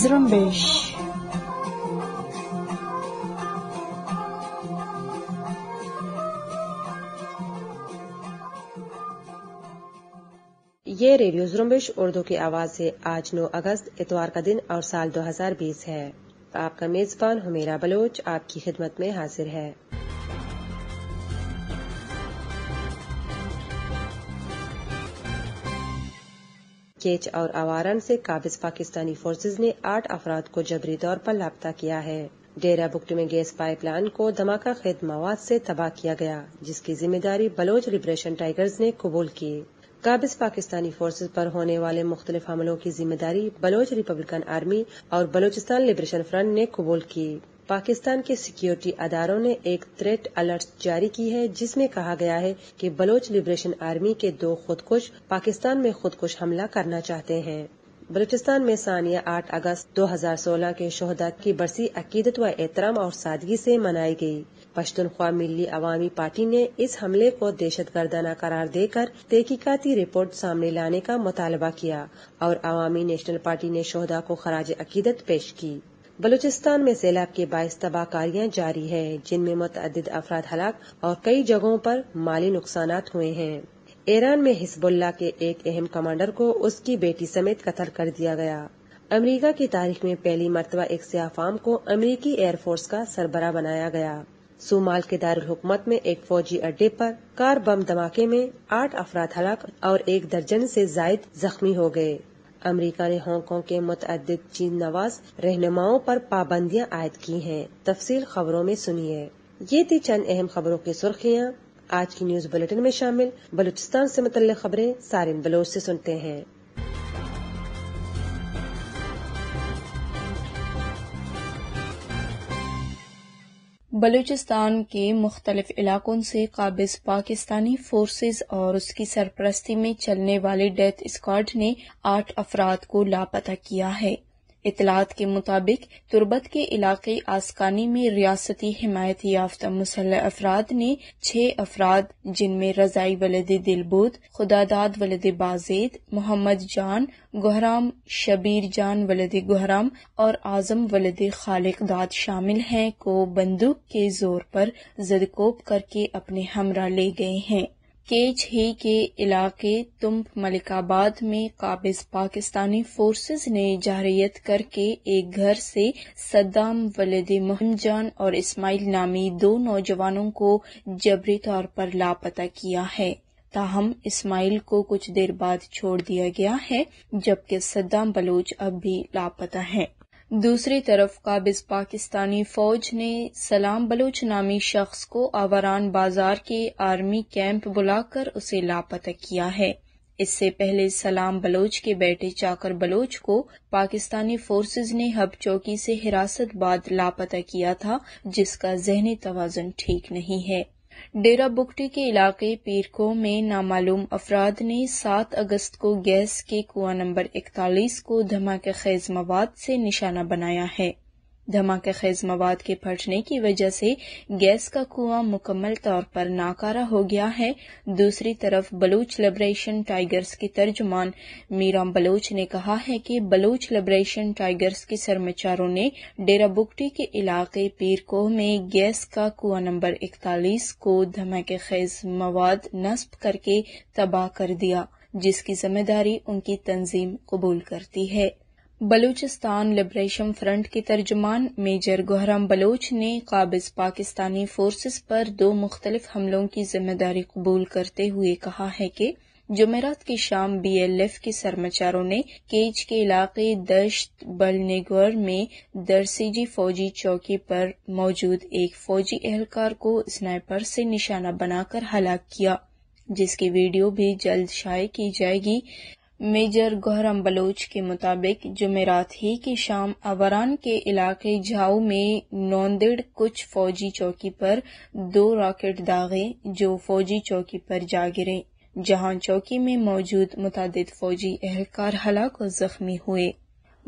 zrümbiş ये रेडियो जुम्बिश उर्दू की आवाज से आज 9 अगस्त इतवार का दिन और साल 2020 है आपका मेजबान हुमेरा बलोच आपकी खिदमत में हाजिर है केच और आवारान से काबिज पाकिस्तानी फोर्सेज ने आठ अफराद को जबरी तौर पर लापता किया है डेरा बुक्ट में गैस पाइपलाइन को धमाका खेत मवाद से तबाह किया गया जिसकी जिम्मेदारी बलोच लिबरेशन टाइगर्स ने कबूल की काबिज पाकिस्तानी फोर्सेज पर होने वाले मुख्तलिफ हमलों की जिम्मेदारी बलोच रिपब्लिकन आर्मी और बलोचिस्तान लिबरेशन फ्रंट ने कबूल की पाकिस्तान के सिक्योरिटी अदारों ने एक थ्रेट अलर्ट जारी की है जिसमें कहा गया है कि बलोच लिबरेशन आर्मी के दो खुदकुश पाकिस्तान में खुदकुश हमला करना चाहते हैं बलूचिस्तान में सानिया 8 अगस्त 2016 के शहदा की बरसी अकीदत व एहतराम और सादगी से मनाई गई पश्तनख्वा मिली अवामी पार्टी ने इस हमले को दहशत गर्दाना करार देकर तहकीकती रिपोर्ट सामने लाने का मुतालबा किया और अवामी नेशनल पार्टी ने शहदा को खराज अकीदत पेश की बलूचिस्तान में सैलाब के तबाह तबाहकारियां जारी है जिनमें मुतद अफराद हलाक और कई जगहों पर माली नुकसान हुए हैं ईरान में हिजबुल्ला के एक अहम कमांडर को उसकी बेटी समेत कत्ल कर दिया गया अमरीका की तारीख में पहली मरतबा एक सियाफाम को अमरीकी एयरफोर्स का सरबरा बनाया गया सोमाल के दारकूमत में एक फौजी अड्डे पर कार बम धमाके में आठ अफराद हलाक और एक दर्जन से जायद जख्मी हो गए अमरीका ने हांगकांग के मतद चीन नवाज रहनुमाओं पर पाबंदियां आयद की हैं तफसील खबरों में सुनिए ये थी चंद अहम खबरों की सुर्खियाँ आज की न्यूज बुलेटिन में शामिल बलूचिस्तान से मुतल खबरें सारिन बलोच से सुनते हैं बलूचिस्तान के मुख्तलिफ इलाकों से काबिज पाकिस्तानी फोर्सेज और उसकी सरपरस्ती में चलने वाले डेथ स्क्वाड ने आठ अफराद को लापता किया है इतलात के मुताबिक तुर्बत के इलाके आसकानी में रियासती हिमायत याफ्ता मुसल अफराद ने छह अफराद जिनमें रजाई वलद दिलबुद खुदादाद वलद बाजेद मोहम्मद जान गोहराम शबीर जान वलद गोहराम और आजम वलद खालिक दाद शामिल हैं को बंदूक के जोर पर जदकोप करके अपने हमरा ले गए हैं केच ही के इलाके तुम्प मलिकाबाद में काबिज पाकिस्तानी फोर्सेस ने जारियत करके एक घर से सद्दाम वलद मोहमजान और इस्माइल नामी दो नौजवानों को जबरी तौर पर लापता किया है ताहम इस्माइल को कुछ देर बाद छोड़ दिया गया है जबकि सद्दाम बलोच अब भी लापता है दूसरी तरफ काबिज पाकिस्तानी फौज ने सलाम बलोच नामी शख्स को आवारान बाजार के आर्मी कैंप बुलाकर उसे लापता किया है इससे पहले सलाम बलोच के बेटे चाकर बलोच को पाकिस्तानी फोर्सेज ने हब चौकी से हिरासत बाद लापता किया था जिसका जहनी तोज़न ठीक नहीं है डेरा बुकटी के इलाके पीरको में नामालूम अफराद ने 7 अगस्त को गैस के कुआं नंबर 41 को धमाके खेज मवाद से निशाना बनाया है धमाके खेज मवाद के फटने की वजह से गैस का कुआं मुकम्मल तौर पर नाकारा हो गया है दूसरी तरफ बलूच लिबरेशन टाइगर्स के तर्जमान मीरा बलूच ने कहा है कि बलूच लिबरेशन टाइगर्स के सरमाचारों ने डेरा बुकटी के इलाके पीरकोह में गैस का कुआं नंबर इकतालीस को धमाके खेज मवाद नस्ब करके तबाह कर दिया जिसकी जिम्मेदारी उनकी तंजीम कबूल करती है बलूचिस्तान लिबरेशन फ्रंट के तर्जुमान मेजर गोहराम बलोच ने काबिज पाकिस्तानी फोर्सेस पर दो मुख्तलिफ हमलों की जिम्मेदारी कबूल करते हुए कहा है कि जुमेरात की शाम बीएलएफ के सरमाचारों ने केज के इलाके दश्त बलनेगौर में दरसीजी फौजी चौकी पर मौजूद एक फौजी एहलकार को स्नाइपर से निशाना बनाकर हलाक किया जिसकी वीडियो भी जल्द शाये की जाएगी मेजर गौरम बलोच के मुताबिक जुमेरात ही की शाम अवरान के इलाके झाऊ में नोंदेड़ कुछ फौजी चौकी पर दो रॉकेट दागे जो फौजी चौकी पर जा गिरे जहां चौकी में मौजूद मुतद फौजी एहलकार हलाक और जख्मी हुए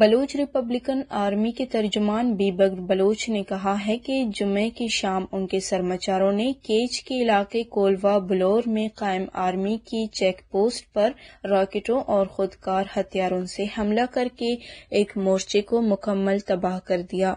बलोच रिपब्लिकन आर्मी के तर्जुमान बीबक बलोच ने कहा है कि जुमे की शाम उनके सरमाचारों ने केच के इलाके कोलवा बलोर में कायम आर्मी की चेक पोस्ट पर रॉकेटों और खुदकार हथियारों से हमला करके एक मोर्चे को मुकम्मल तबाह कर दिया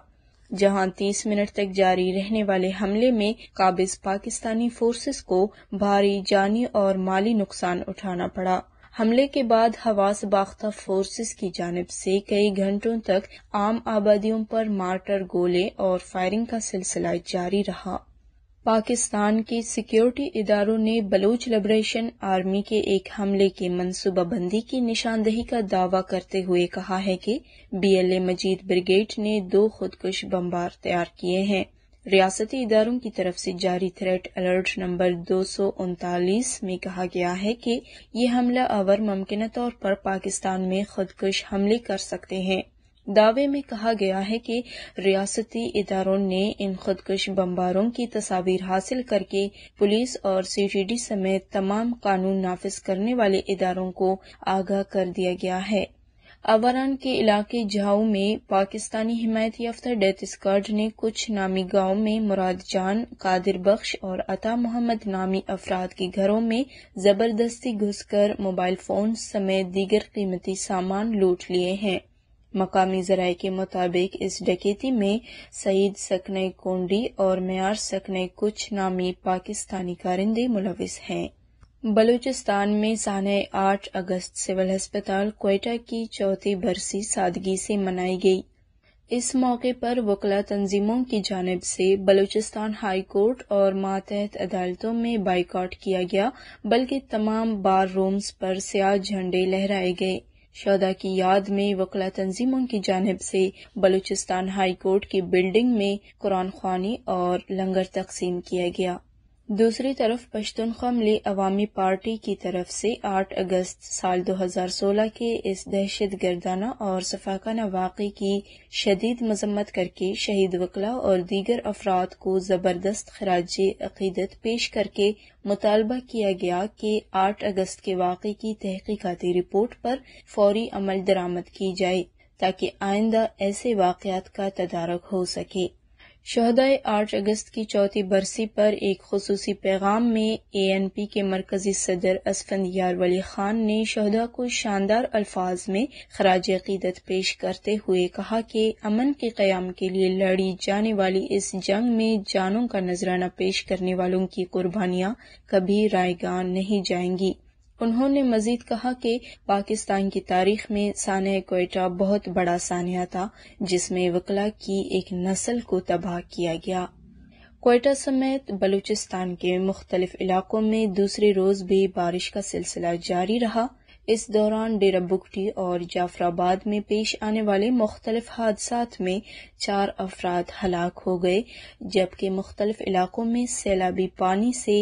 जहां 30 मिनट तक जारी रहने वाले हमले में काबिज पाकिस्तानी फोर्सेस को भारी जानी और माली नुकसान उठाना पड़ा हमले के बाद हवास बाख्ता फोर्सेस की जानब से कई घंटों तक आम आबादियों पर मार्टर गोले और फायरिंग का सिलसिला जारी रहा पाकिस्तान के सिक्योरिटी इदारों ने बलूच लिबरेशन आर्मी के एक हमले के मनसूबाबंदी की निशानदेही का दावा करते हुए कहा है कि बीएलए मजीद ब्रिगेड ने दो खुदकुश बम्बार तैयार किए हैं रियासती इदारों की तरफ से जारी थ्रेट अलर्ट नंबर दो में कहा गया है कि ये हमला आवर मुमकिन तौर पर पाकिस्तान में खुदकुश हमले कर सकते हैं दावे में कहा गया है कि रियासती इदारों ने इन खुदकुश बम्बारों की तस्वीर हासिल करके पुलिस और सीटीडी समेत तमाम कानून नाफिज करने वाले इदारों को आगाह कर दिया गया है आवारान के इलाके जाऊ में पाकिस्तानी हिमायत याफ्ता डेथ स्क्वाड ने कुछ नामी गांव में मुराद जान कादिर बख्श और अता मोहम्मद नामी अफराद के घरों में जबरदस्ती घुसकर मोबाइल फोन समेत दीगर कीमती सामान लूट लिए हैं मकामी जराये के मुताबिक इस डकैती में सईद सकने कोंडी और मैार सकने कुछ नामी पाकिस्तानी कारिंदे मुलविस हैं बलूचिस्तान में सान आठ अगस्त सिविल अस्पताल कोयटा की चौथी बरसी सादगी से मनाई गई इस मौके पर वकला तंजीमों की जानब से बलूचिस्तान हाई कोर्ट और मातहत अदालतों में बाइकआउट किया गया बल्कि तमाम बार रूम्स पर स्याह झंडे लहराए गए शौदा की याद में वकला तंजीमों की जानब से बलूचिस्तान हाई कोर्ट की बिल्डिंग में कुरान खानी और लंगर तकसीम किया गया दूसरी तरफ पश्तनख्वा मिली अवामी पार्टी की तरफ से 8 अगस्त साल 2016 के इस दहशत गर्दाना और सफाकाना वाक़े की शदीद मजम्मत करके शहीद वकला और दीगर अफराद को ज़बरदस्त खराज अकीदत पेश करके मुतालबा किया गया कि 8 अगस्त के वाक़े की तहकीकती रिपोर्ट पर फौरी अमल दरामद की जाए ताकि आइंदा ऐसे वाकत का तदारक हो सके शहदाए आठ अगस्त की चौथी बरसी पर एक खसूसी पैगाम में ए एन पी के मरकजी सदर असफंद यार वली खान ने शहदा को शानदार अल्फाज में खराज अकीदत पेश करते हुए कहा कि अमन के क्याम के लिए लड़ी जाने वाली इस जंग में जानों का नजराना पेश करने वालों की कुर्बानियां कभी रायगान नहीं जाएंगी उन्होंने मजीद कहा कि पाकिस्तान की तारीख में सानह कोयटा बहुत बड़ा सानिया था जिसमें वकला की एक नस्ल को तबाह किया गया कोयटा समेत बलूचिस्तान के मुख्तलिफ इलाकों में दूसरे रोज भी बारिश का सिलसिला जारी रहा इस दौरान डेरा बुगटी और जाफराबाद में पेश आने वाले मुख्तलिफ हादसा में चार अफराद हलाक हो गए जबकि मुख्तलिफ इलाकों में सैलाबी पानी से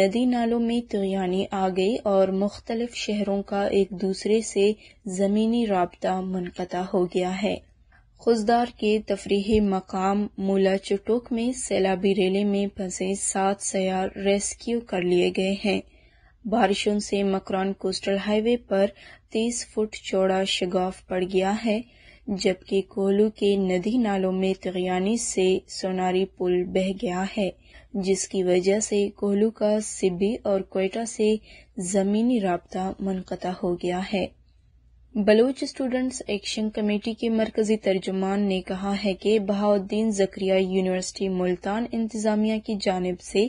नदी नालों में तुरानी आ गई और मुख्तलिफ शहरों का एक दूसरे से जमीनी रबता मुनक़ा हो गया है खुजदार के तफरी मकाम मूला चुटुक में सैलाबी रेले में फंसे सात सयार रेस्क्यू कर लिए गए हैं बारिशों से मकरान कोस्टल हाईवे पर 30 फुट चौड़ा शगाफ पड़ गया है जबकि कोहलू के नदी नालों में तगयानी से सोनारी पुल बह गया है जिसकी वजह से कोहलू का सिब्बी और कोयटा से ज़मीनी रबता मनकता हो गया है बलूच स्टूडेंट्स एक्शन कमेटी के मरकजी तर्जुमान ने कहा है कि बहाउद्दीन जक्रिया यूनिवर्सिटी मुल्तान इंतजामिया की जानब से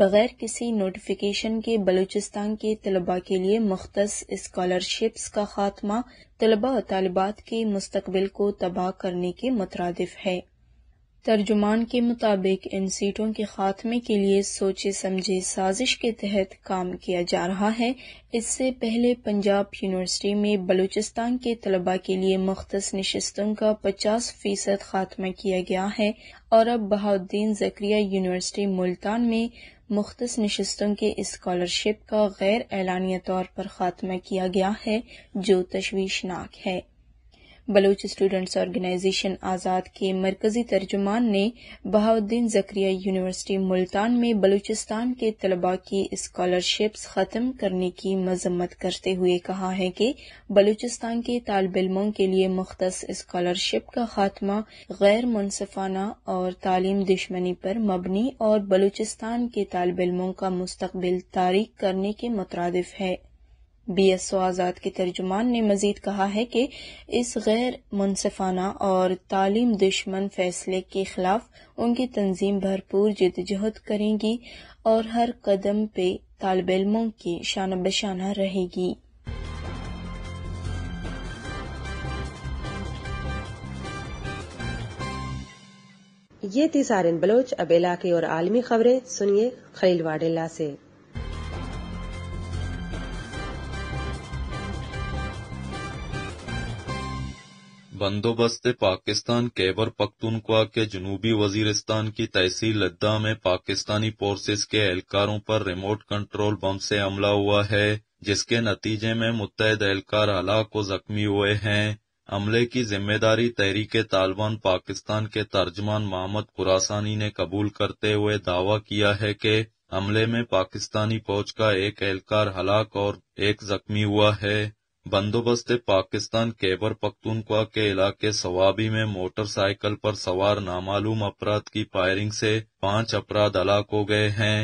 बगैर किसी नोटिफिकेशन के बलूचिस्तान के तलबा के लिए मुख्त स्कॉलरशिप्स का खात्मा तलबा और तलबात के मुस्तबिल को तबाह करने के मुतरद है तर्जुमान के मुताबिक इन सीटों के खात्मे के लिए सोचे समझे साजिश के तहत काम किया जा रहा है इससे पहले पंजाब यूनिवर्सिटी में बलूचिस्तान के तलबा के लिए मुख्त नशस्तों का पचास फीसद खात्मा किया गया है और अब बहाउद्दीन जक्रिया यूनिवर्सिटी मुल्तान में मुख्त नशस्तों के स्कॉलरशिप का गैर एलानिया तौर पर खात्मा किया गया है जो तशवीशनाक है बलूच स्टूडेंट्स ऑर्गेनाइजेशन आज़ाद के मरकजी तर्जुमान ने बहाउद्दीन जक्रिया यूनिवर्सिटी मुल्तान में बलूचिस्तान के तलबा की स्कॉलरशिप्स ख़त्म करने की मजम्मत करते हुए कहा है कि बलूचिस्तान के तालब इलमों के लिए मुख्त स्कॉलरशिप का खात्मा गैर मुनफाना और तालीम दुश्मनी पर मबनी और बलूचिस्तान के तालब इलमों का मुस्तबिल तारीख करने के मुतरद है बी एस ओ आज़ाद के तर्जुमान ने मजीद कहा है कि इस गैर मुनफाना और तालीम दुश्मन फैसले के खिलाफ उनकी तंजीम भरपूर जदजहद करेगी और हर कदम पे तालब इलमों की शाना बशाना रहेगी ये थी सारिन बलोच अब इलाके और आलमी खबरें सुनिए खलील वाडेला से बंदोबस्त पाकिस्तान कैबर पख्तुनख्वा के जनूबी वजीरस्तान की तहसील लद्दा में पाकिस्तानी फोर्सेज के एहलकारों पर रिमोट कंट्रोल बम से हमला हुआ है जिसके नतीजे में मुतहद एहलकार हलाक को जख्मी हुए हैं हमले की जिम्मेदारी तहरीक तालिबान पाकिस्तान के तर्जमान मोहम्मद खुरासानी ने कबूल करते हुए दावा किया है कि हमले में पाकिस्तानी फौज का एक एहलकार हलाक और एक जख्मी हुआ है बंदोबस्त पाकिस्तान केबर पख्तूनख्वा के इलाके सवाबी में मोटरसाइकिल पर सवार नामालूम अपराध की फायरिंग से पांच अपराध हलाक हो गए हैं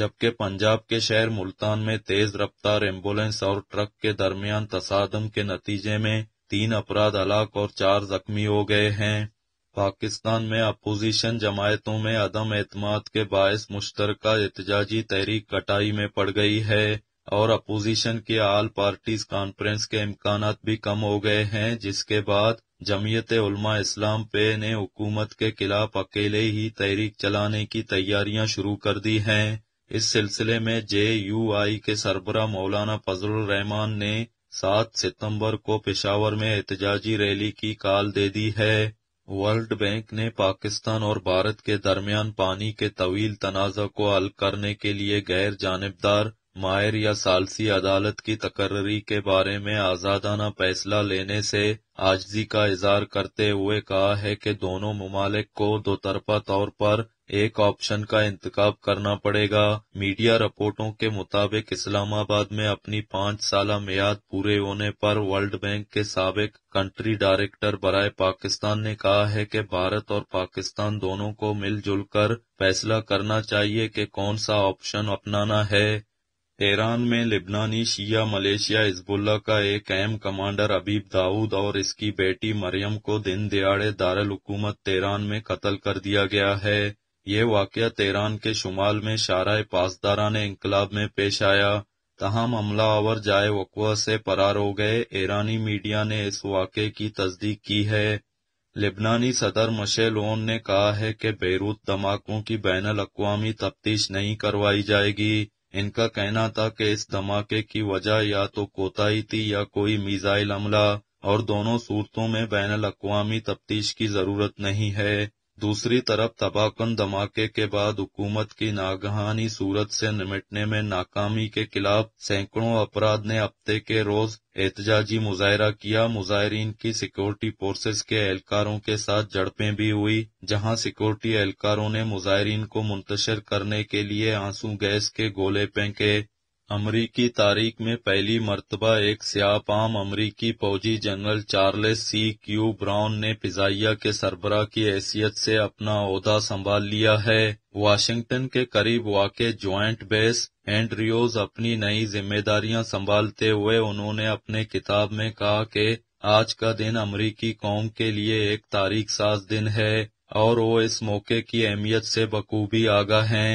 जबकि पंजाब के शहर मुल्तान में तेज रफ्तार एम्बुलेंस और ट्रक के दरमियान तसादम के नतीजे में तीन अपराध हलाक और चार जख्मी हो गए हैं पाकिस्तान में अपोजिशन जमायतों में अदम एतमाद के बायस मुश्तरका एहतजाजी तहरीक कटाई में पड़ गई है और अपोजिशन के आल पार्टीज कॉन्फ्रेंस के इम्कान भी कम हो गए हैं जिसके बाद जमीयत उलमा इस्लाम पे ने हुकूमत के खिलाफ अकेले ही तहरीक चलाने की तैयारियां शुरू कर दी हैं इस सिलसिले में जे यू आई के सरबरा मौलाना फजल रहमान ने सात सितंबर को पेशावर में एहतजाजी रैली की काल दे दी है वर्ल्ड बैंक ने पाकिस्तान और भारत के दरमियान पानी के तवील तनाजा को हल करने के लिए गैर जानबदार मायर या सालसी अदालत की तकर्री के बारे में आज़ादाना फैसला लेने से आजजी का इजहार करते हुए कहा है कि दोनों ममालिक को दोतरफा तौर पर एक ऑप्शन का इंतखब करना पड़ेगा मीडिया रिपोर्टों के मुताबिक इस्लामाबाद में अपनी पाँच साल मियाद पूरे होने पर वर्ल्ड बैंक के सबक कंट्री डायरेक्टर बरए पाकिस्तान ने कहा है कि भारत और पाकिस्तान दोनों को मिलजुल कर फैसला करना चाहिए कि कौन सा ऑप्शन अपनाना है तेहरान में लिबनानी शिया मलेशिया हिजबुल्ला का एक अहम कमांडर अबीब दाऊद और इसकी बेटी मरियम को दिन दिहाड़े दारकूमत तेहरान में कत्ल कर दिया गया है ये वाक़ तेहरान के शुमाल में शारा ने इनकलाब में पेश आया तहम हमला आवर जाए वकवा से फरार हो गए ईरानी मीडिया ने इस वाक़े की तस्दीक की है लिबनानी सदर मशेल ओन ने कहा है कि बेरूत धमाकों की बैन अवी तफ्तीश नहीं करवाई जाएगी इनका कहना था कि इस धमाके की वजह या तो कोताही थी या कोई मिजाइल हमला और दोनों सूरतों में बैन अवी तफ्तीश की जरूरत नहीं है दूसरी तरफ तपाकन धमाके के बाद हुकूमत की नागहानी सूरत से निमटने में नाकामी के खिलाफ सैकड़ों अपराध ने हफ्ते के रोज एहतजाजी मुजाहरा किया मुजाहरीन की सिक्योरिटी फोर्सेज के एहलकारों के साथ झड़पें भी हुई जहां सिक्योरिटी एहलकारों ने मुजाहरीन को मुंतशर करने के लिए आंसू गैस के गोले फेंके अमरीकी तारीख में पहली मरतबा एक स्याहपाम अमरीकी फौजी general Charles C Q Brown ने फिजाइया के सरबरा की हैसियत से अपना अहदा संभाल लिया है वाशिंगटन के करीब वाक़ ज्वाइंट बेस एंड्रियोज अपनी नई जिम्मेदारियां संभालते हुए उन्होंने अपने किताब में कहा कि आज का दिन अमरीकी कौम के लिए एक तारीख साज दिन है और वो इस मौके की अहमियत से बखूबी आगा हैं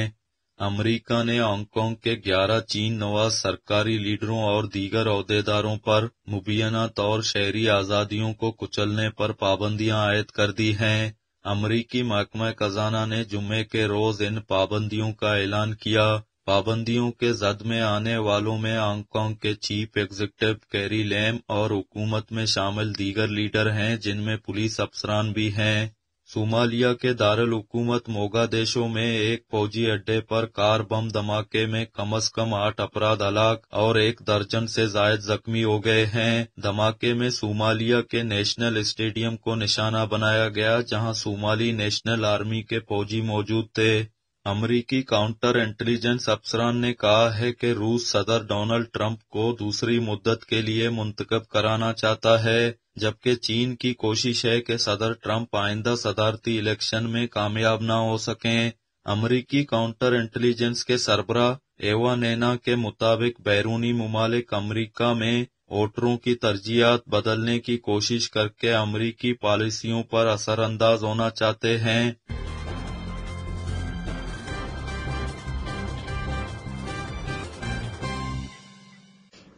अमेरिका ने हांगकांग के 11 चीन नवाज सरकारी लीडरों और दीगर अहदेदारों पर मुबीना तौर शहरी आज़ादियों को कुचलने पर पाबंदियां आयद कर दी हैं अमरीकी महकमा खजाना ने जुमे के रोज इन पाबंदियों का ऐलान किया पाबंदियों के जद में आने वालों में हांगकांग के चीफ एग्जीक्यूटिव कैरी लैम और हुकूमत में शामिल दीगर लीडर हैं जिनमें पुलिस अफसरान भी हैं सोमालिया के मोगा देशों में एक फौजी अड्डे पर कार बम धमाके में कम से कम आठ अपराध हलाक और एक दर्जन से जायद जख्मी हो गए हैं धमाके में सोमालिया के नेशनल स्टेडियम को निशाना बनाया गया जहां सोमाली नेशनल आर्मी के फौजी मौजूद थे अमरीकी काउंटर इंटेलिजेंस अफसरान ने कहा है कि रूस सदर डोनाल्ड ट्रंप को दूसरी मुद्दत के लिए मुंतखब कराना चाहता है जबकि चीन की कोशिश है कि सदर ट्रंप आइंदा सदारती इलेक्शन में कामयाब ना हो सकें अमरीकी काउंटर इंटेलिजेंस के सरबरा एवा नैना के मुताबिक बैरूनी ममालिक अमरीका में वोटरों की तरजीहत बदलने की कोशिश करके अमरीकी पॉलिसियों पर असरअंदाज होना चाहते हैं